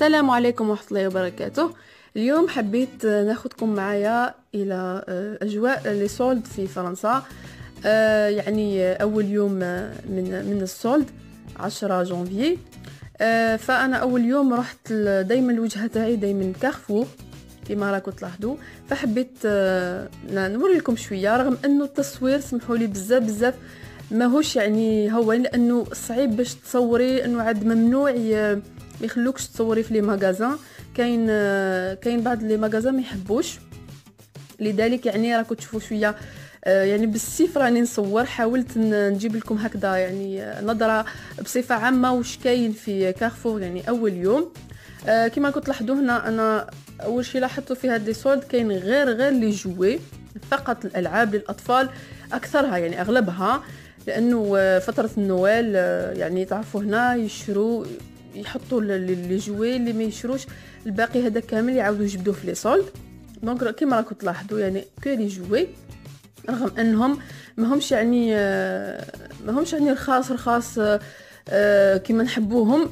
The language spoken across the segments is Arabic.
السلام عليكم ورحمة الله وبركاته اليوم حبيت ناخدكم معايا إلى آه، أجواء لي سولد في فرنسا آه، يعني أول يوم من من السولد عشرة جانفي آه، فأنا أول يوم رحت دايما الوجهة تاعي دايما كارفور كما راكم تلاحظوا فحبيت لكم شويه رغم انه التصوير سمحوا لي بزاف بزاف ماهوش يعني هو لانه صعيب باش تصوري انه عاد ممنوع ما يخلوكش تصوري في لي ماغازان كاين كاين بعض لي ماغازان ما يحبوش لذلك يعني راكم تشوفوا شويه آه، يعني بالسيف راني نصور حاولت نجيب لكم هكذا يعني آه، نظره بصفه عامه واش كاين في كارفور يعني اول يوم آه، كما راكم تلاحظوا هنا انا اول شيء لاحظتوا في هاد لي سولد كاين غير غير لي جوي فقط الالعاب للاطفال اكثرها يعني اغلبها لانه فتره النوال يعني تعرفوا هنا يشرو يحطوا لي جوي اللي ما يشروش الباقي هذا كامل يعاودوا يجبدوه في لي صولد دونك كيما راكم تلاحظوا يعني كو لي جوي رغم انهم ماهمش يعني آه، ماهمش يعني رخاص رخاص آه، آه، كيما نحبوهم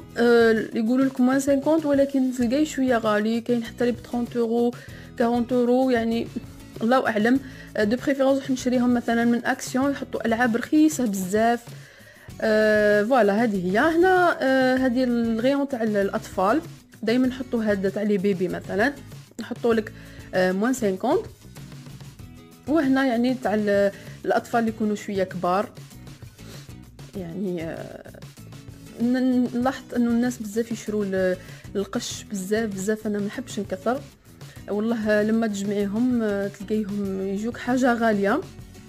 يقولوا لكم موان 50 ولكن تلقاي شويه غالي كاين حتى لي ب 30 اورو 40 اورو يعني الله اعلم دو بريفيرونس نشريهم مثلا من اكسيون يحطوا العاب رخيصه بزاف آه، فوالا هذه هي هنا آه، هذه الغيون تاع الاطفال دائما نحطوا هذا تاع لي بيبي مثلا نحطوا لك موان آه، 50 وهنا يعني تاع الاطفال اللي يكونوا شويه كبار يعني لاحظت نلاحظ انه الناس بزاف يشروا القش بزاف بزاف انا ما نحبش نكثر والله لما تجمعيهم تلقيهم يجوك حاجه غاليه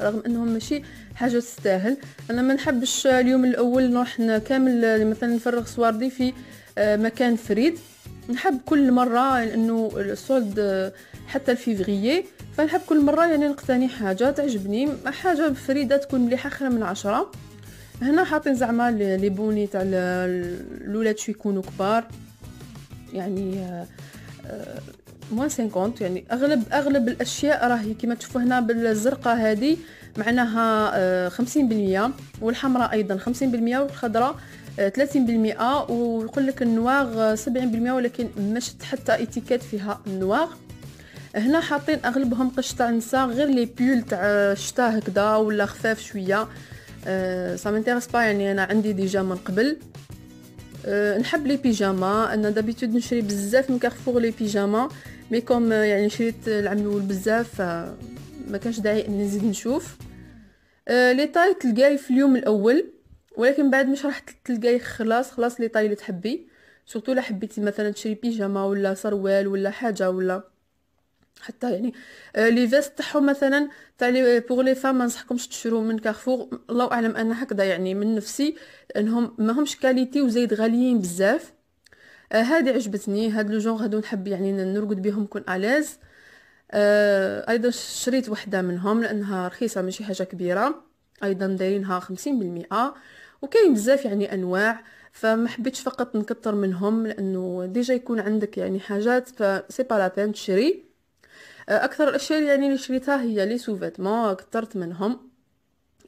رغم انهم ماشي حاجه تستاهل انا ما نحبش اليوم الاول نروح كامل مثلا نفرغ سواردي في آه، مكان فريد نحب كل مره انه السولد آه، حتى الفيفريي فنحب كل مره يعني نقتني حاجه تعجبني حاجه فريده تكون مليحه خير من عشرة هنا حاطين زعما لي بوني تاع الولاد شو يكونوا كبار يعني آه، موان 50 يعني اغلب اغلب الاشياء راهي كما تشوفوا هنا بالزرقاء هذه معناها 50% آه، والحمراء ايضا 50% والخضراء 30% آه، ويقول لك النواغ 70% آه، ولكن ما شفت حتى اتيكات فيها النواغ هنا حاطين اغلبهم قش تاع نساء غير لي بيول تاع الشتا هكذا ولا خفاف شويه أه سا با يعني انا عندي ديجا من قبل آه، نحب لي بيجاما انا دابيتود نشري بزاف من كارفور لي بيجاما مي كوم آه، يعني شريت آه، العام الاول بزاف ما كانش داعي اني نزيد نشوف لي طاي تلقاي في اليوم الاول ولكن بعد مش راح تلقاي خلاص خلاص لي طاي اللي تحبي سورتو لا حبيتي مثلا تشري بيجاما ولا سروال ولا حاجه ولا حتى يعني آه، لي فيست تاعهم مثلا تاع لي بوغ لي فام ما نصحكمش تشرو من كارفور الله اعلم انا هكذا يعني من نفسي انهم ماهمش كاليتي وزايد غاليين بزاف آه، هذه عجبتني هاد لو جون هادو نحب يعني نرقد بهم نكون اليز آه ايضا شريت وحده منهم لانها رخيصه ماشي حاجه كبيره ايضا دايرينها 50% وكاين بزاف يعني انواع فما حبيتش فقط نكتر منهم لانه ديجا يكون عندك يعني حاجات فسي با لا بين تشري اكثر الاشياء يعني شريتها هي لي سوفيتمون كثرت منهم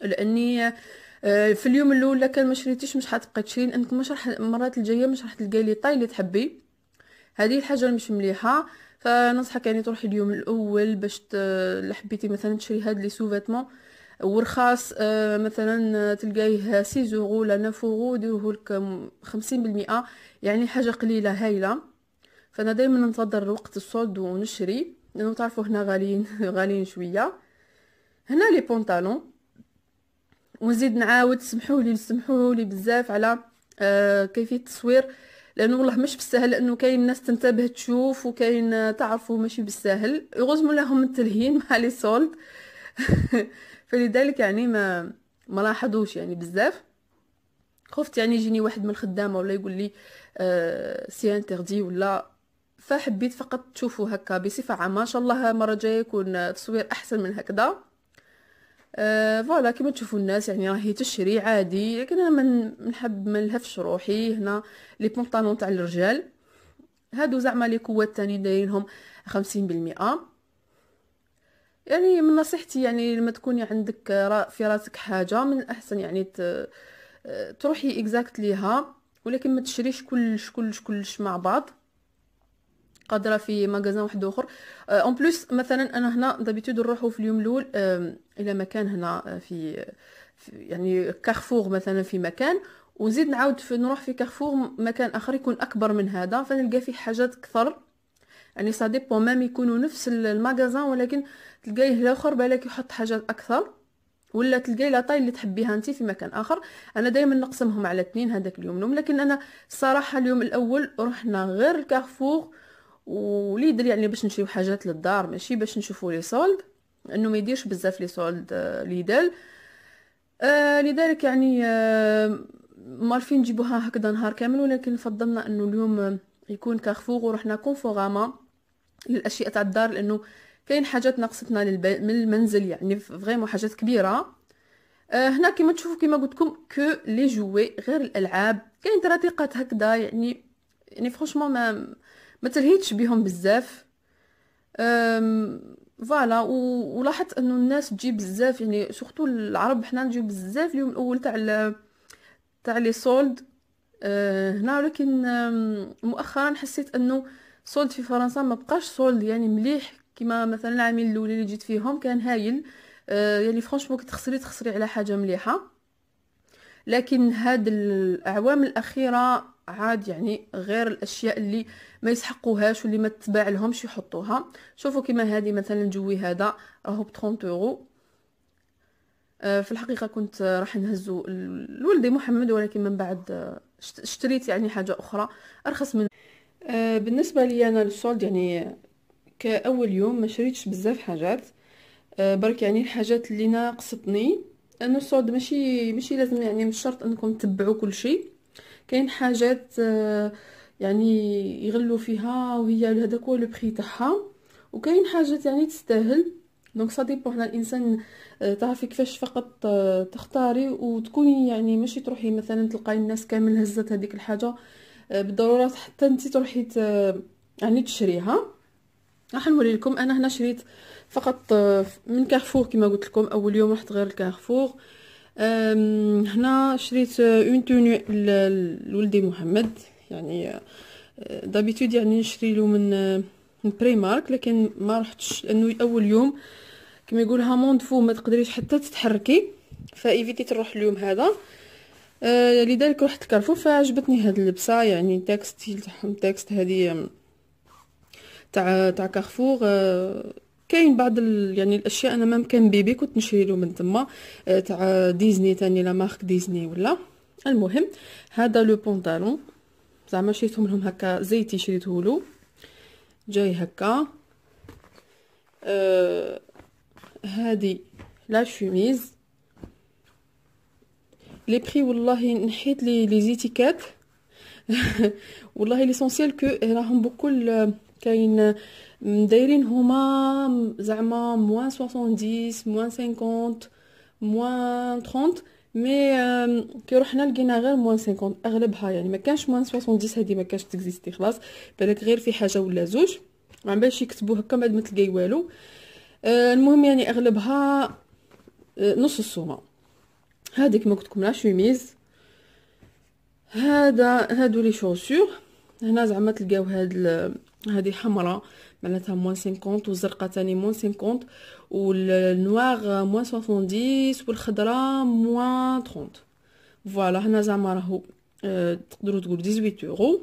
لاني آه، في اليوم الاول كان ما شريتيش مش حتبقى تشري لانك مش راح المرات الجايه مش راح تلقاي لي طاي اللي تحبي هذه الحاجه اللي مش مليحه فنصحك يعني تروحي اليوم الاول باش حبيتي مثلا تشري هاد لي سوفيتمون ورخاص آه، مثلا تلقايه 6 اورو ولا 9 اورو يديروه لك 50% يعني حاجه قليله هايله فانا دائما ننتظر وقت الصولد ونشري لانه تعرفوا هنا غاليين غاليين شويه هنا لي بونطالون ونزيد نعاود سمحوا لي سمحوا لي بزاف على آه كيفيه التصوير لانه والله مش بالسهل لانه كاين ناس تنتبه تشوف وكاين آه، تعرفوا ماشي بالسهل يغزموا لهم التلهين مع لي سولد فلذلك يعني ما ما لاحظوش يعني بزاف خفت يعني يجيني واحد من الخدامه ولا يقول لي آه سي انتردي ولا فحبيت فقط تشوفوا هكا بصفه عامه ان شاء الله المره الجايه يكون تصوير احسن من هكذا آه، فوالا كما تشوفوا الناس يعني راهي تشري عادي لكن انا من نحب ما نلهفش روحي هنا لي بونطالون تاع الرجال هادو زعما لي كوات تاني دايرينهم 50% يعني من نصيحتي يعني لما تكوني عندك في راسك حاجه من الاحسن يعني آه، تروحي اكزاكت ليها ولكن ما تشريش كلش كلش كلش مع بعض قادره في مغازان واحد اخر اون آه، بلوس مثلا انا هنا دابيتود نروحو في اليوم الاول الى مكان هنا آه، في, في يعني كارفور مثلا في مكان ونزيد نعاود في نروح في كارفور مكان اخر يكون اكبر من هذا فنلقى فيه حاجات اكثر يعني سادي بو مام يكونوا نفس المغازان ولكن تلقايه الاخر بالك يحط حاجات اكثر ولا تلقاي لاطاي اللي تحبيها انت في مكان اخر انا دائما نقسمهم على اثنين هذاك اليوم لكن انا الصراحه اليوم الاول رحنا غير الكارفور دري يعني باش نشريو حاجات للدار ماشي باش نشوفو لي سولد انه ما يديرش بزاف لي سولد آه، ليدل آه لذلك يعني آه ما عارفين نجيبوها هكذا نهار كامل ولكن فضلنا انه اليوم يكون كارفور ورحنا كونفوغاما للاشياء تاع الدار لانه كاين حاجات ناقصتنا من المنزل يعني فريمون حاجات كبيره آه، هنا كما تشوفوا كما قلت لكم كو لي جوي غير الالعاب كاين تراتيقات هكذا يعني يعني فرانشمون ما ما تلهيتش بيهم بزاف فوالا ولاحظت انه الناس تجي بزاف يعني سورتو العرب حنا نجيو بزاف اليوم الاول تاع تاع لي سولد أه هنا ولكن مؤخرا حسيت انه سولد في فرنسا ما بقاش سولد يعني مليح كما مثلا العامين الاولى اللي جيت فيهم كان هايل أه يعني فرانشمون كي تخسري تخسري على حاجه مليحه لكن هاد الاعوام الاخيره عاد يعني غير الاشياء اللي ما يسحقوهاش واللي ما تتباع لهمش يحطوها شوفوا كيما هذه مثلا جوي هذا راهو ب 30 يورو آه، في الحقيقه كنت راح نهزو لولدي محمد ولكن من بعد آه، اشتريت يعني حاجه اخرى ارخص من آه، بالنسبه لي انا للسولد يعني كاول يوم ما شريتش بزاف حاجات برك يعني الحاجات اللي ناقصتني انا السولد ماشي ماشي لازم يعني مش شرط انكم تتبعوا كل شيء كاين حاجات آه، يعني يغلو فيها وهي هذاك هو لو بري تاعها وكاين حاجات يعني تستاهل دونك سا بو حنا الانسان آه، تعرفي كيفاش فقط آه، تختاري وتكوني يعني ماشي تروحي مثلا تلقاي الناس كامل هزت هذيك الحاجه بالضروره حتى انت تروحي يعني تشريها راح نوري لكم انا هنا شريت فقط من كارفور كما قلت لكم اول يوم رحت غير الكارفور هنا شريت اون تونو لولدي محمد يعني دابيتود أه، يعني نشري له من من بريمارك لكن ما رحتش لانه اول يوم كما يقولها فو ما تقدريش حتى تتحركي فايفيتيت نروح اليوم هذا آه لذلك رحت كارفو فعجبتني هاد اللبسه يعني تاكستيل تاعهم تاكست هادي تاع تاع كارفور آه كاين بعض ال... يعني الاشياء انا ما كان بيبي كنت نشري له من تما آه، تاع ديزني تاني لا مارك ديزني ولا المهم هذا لو بونطالون زعما شريتهم لهم هكا زيتي شريته له جاي هكا آه هادي لا شوميز لي بري والله نحيت لي لي زيتيكات والله ليسونسيال كو راهم بكل آه، كاين دايرين هما زعما موان 70 موان 50 موان 30 مي كي رحنا لقينا غير موان 50 اغلبها يعني ما كانش موان 70 هذه ما كانش تكزيستي خلاص بالك غير في حاجه ولا زوج ما باش يكتبوه هكا بعد ما تلقاي والو آه، المهم يعني اغلبها آه، نص السومه هذه كما قلت لكم لا شوميز هذا هادو لي شوسور هنا زعما تلقاو هاد هادي حمراء معناتها موان 50 والزرقاء تاني موان 50 والنواغ موان 70 والخضراء موان 30 فوالا هنا زعما راهو آه، تقدروا تقولوا ديزويت يورو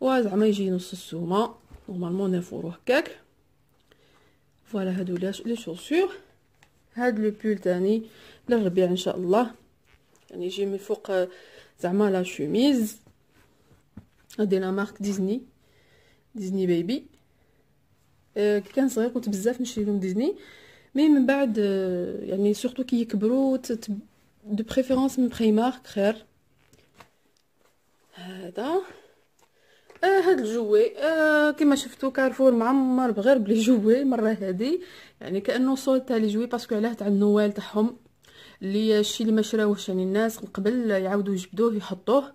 وزعما يجي نص السومه نورمالمون نافورو هكاك فوالا هادو لي شوسور هاد لو بول تاني للربيع ان شاء الله يعني يجي من فوق آه، زعما لا شوميز هادي لا مارك ديزني ديزني بيبي آه، كان صغير كنت بزاف نشري لهم ديزني مي من بعد آه، يعني سورتو كي يكبروا دو بريفيرونس من بريمار خير هذا آه هاد الجوي آه كما شفتو كارفور معمر بغير بلي جوي مره هادي يعني كانه صوت تاع لي جوي باسكو علاه تاع النوال تاعهم اللي الشيء اللي ما شراوهش يعني الناس من قبل يعاودوا يجبدوه يحطوه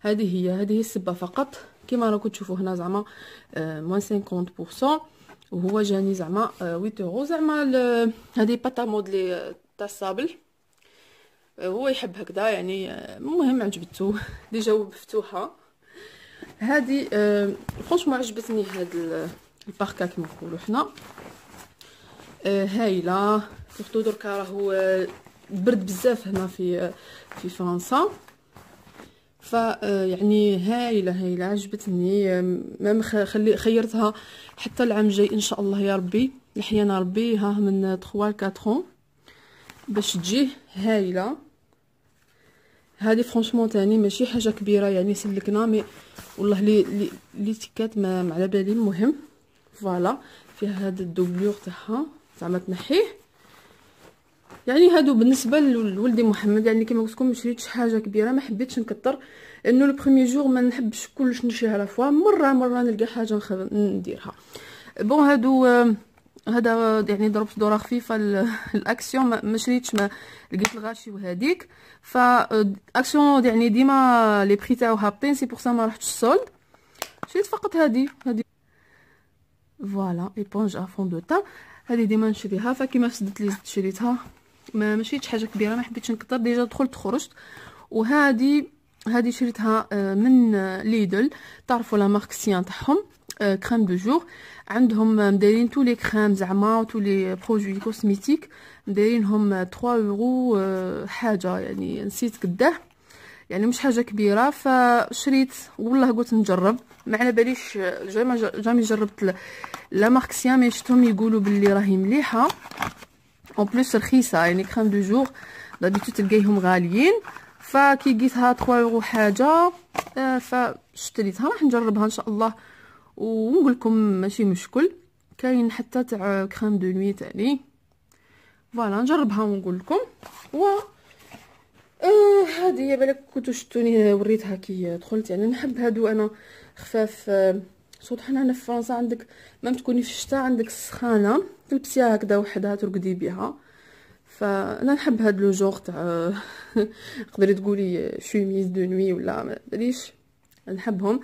هذه هي هذه هي السبه فقط كما راكم تشوفوا هنا زعما آه موان 50% وهو جاني زعما 8 آه، اورو زعما هذه باتا مودلي تاع الصابل آه، هو يحب هكذا يعني المهم آه، عجبتو ديجا مفتوحه هذه فرونشمون عجبتني هاد الباركا كما نقولوا حنا هايله سورتو دركا راهو برد بزاف هنا في في فرنسا فيعني هايله هايله عجبتني مام خلي خيرتها حتى العام الجاي ان شاء الله يا ربي لحيانا ربي ها من 3 4 باش تجي هايله هذه فرانشمون تاني ماشي حاجه كبيره يعني سلكنا مي والله لي لي, لي تيكات ما على بالي المهم فوالا فيها هذا الدوبلور تاعها زعما تنحيه يعني هادو بالنسبه لولدي محمد يعني كما قلت لكم ما حاجه كبيره ما حبيتش نكثر انه لو بروميير جوغ ما نحبش كلش نشري على فوا مره مره نلقى حاجه نديرها بون هادو هذا يعني ضربت دوره خفيفه الاكسيون ما شريتش ما لقيت الغاشي وهذيك اكسيون يعني ديما لي بري تاعو هابطين سي بور سا ما رحتش السولد شريت فقط هذه هذه فوالا ايبونج افون دو تا هذه ديما نشريها فكيما سدت لي شريتها ما ماشي حاجه كبيره ما حبيتش نكثر ديجا دخلت خرجت وهادي هادي شريتها آه، من ليدل تعرفوا لا مارك سيان تاعهم كريم دو جور عندهم آه، مدايرين تو لي كريم زعما تو لي برودوي كوزميتيك مدايرينهم 3 آه، يورو حاجه يعني نسيت قداه يعني مش حاجه كبيره فشريت والله قلت نجرب ما على باليش جامي جامي جربت لا مارك سيان مي شفتهم يقولوا باللي راهي مليحه اون بلوس رخيصه يعني كريم دو جور دابيتو تلقايهم غاليين فكي لقيتها 3 يورو حاجه فشتريتها راح نجربها ان شاء الله ونقول لكم ماشي مشكل كاين حتى تاع كريم دو نوي تاني فوالا نجربها ونقول لكم و هذه هي بالك كنتو شفتوني وريتها كي دخلت يعني نحب هادو انا خفاف آه حنا هنا في فرنسا عندك مام تكوني في الشتاء عندك السخانه تلبسيها هكذا وحدها ترقدي بها فانا نحب هاد لو جوغ تاع تقدري تقولي شوميز دو نوي ولا ما ادريش نحبهم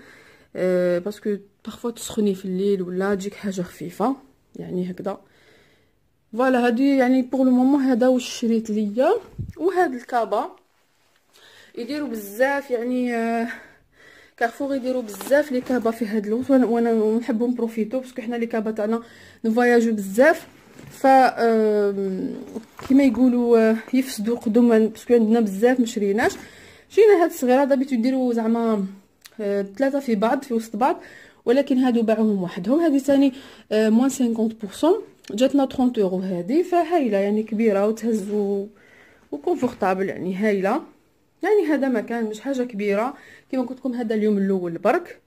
أه باسكو بارفو تسخني في الليل ولا تجيك حاجه خفيفه يعني هكذا فوالا هادي يعني بوغ لو مومون هذا واش شريت ليا وهاد الكابا يديروا بزاف يعني آه كارفور يديروا بزاف لي كابا في هاد الوقت وانا, نحبو نبروفيتو باسكو حنا لي كابا تاعنا نفواياجو بزاف ف كيما يقولوا آه، يفسدوا قدما باسكو عندنا بزاف مشريناش شرينا هاد الصغيره دابيتو يديروا زعما آه، ثلاثه في بعض في وسط بعض ولكن هادو باعوهم وحدهم هادي ثاني موان آه، 50% جاتنا 30 يورو هادي فهايله يعني كبيره وتهز و يعني هايله يعني هذا مكان مش حاجه كبيره كما قلت لكم هذا اليوم الاول برك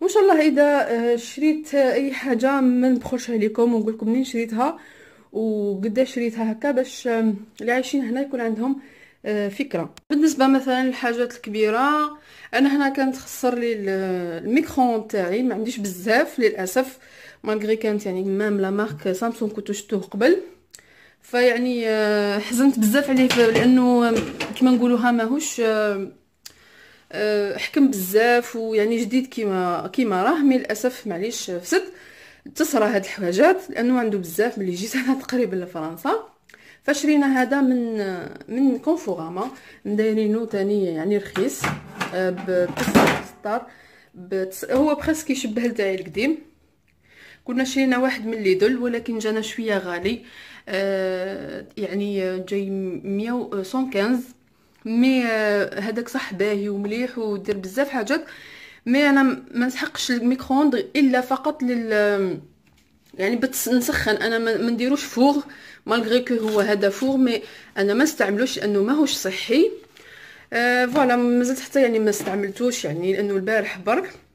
وان شاء الله اذا آه، شريت اي حاجه ما ندخلش عليكم ونقول لكم منين شريتها وقداش شريتها هكا باش آه، اللي عايشين هنا يكون عندهم آه، فكره بالنسبه مثلا للحاجات الكبيره انا هنا كانت خسر لي الميكرون تاعي ما عنديش بزاف للاسف مالغري كانت يعني مام لا مارك سامسونج كنت شفتوه قبل فيعني آه، حزنت بزاف عليه لانه كما نقولوها ماهوش آه، آه، حكم بزاف ويعني جديد كيما كيما راه مي للاسف معليش فسد تصرى هاد الحواجات لانه عنده بزاف ملي جيت انا تقريبا لفرنسا فشرينا هذا من من كونفوغاما دايرينو تاني يعني رخيص ب 16 هو برسك يشبه لتاعي القديم كنا شرينا واحد من ليدل ولكن جانا شويه غالي آه، يعني جاي 115 آه، مي آه، هذاك صح باهي ومليح ودير بزاف حاجات مي انا ما نسحقش الميكروند الا فقط لل يعني نسخن انا ما نديروش فور مالغري كو هو هذا فور مي انا ما نستعملوش لانه ماهوش صحي آه فوالا مازلت حتى يعني ما استعملتوش يعني لانه البارح برك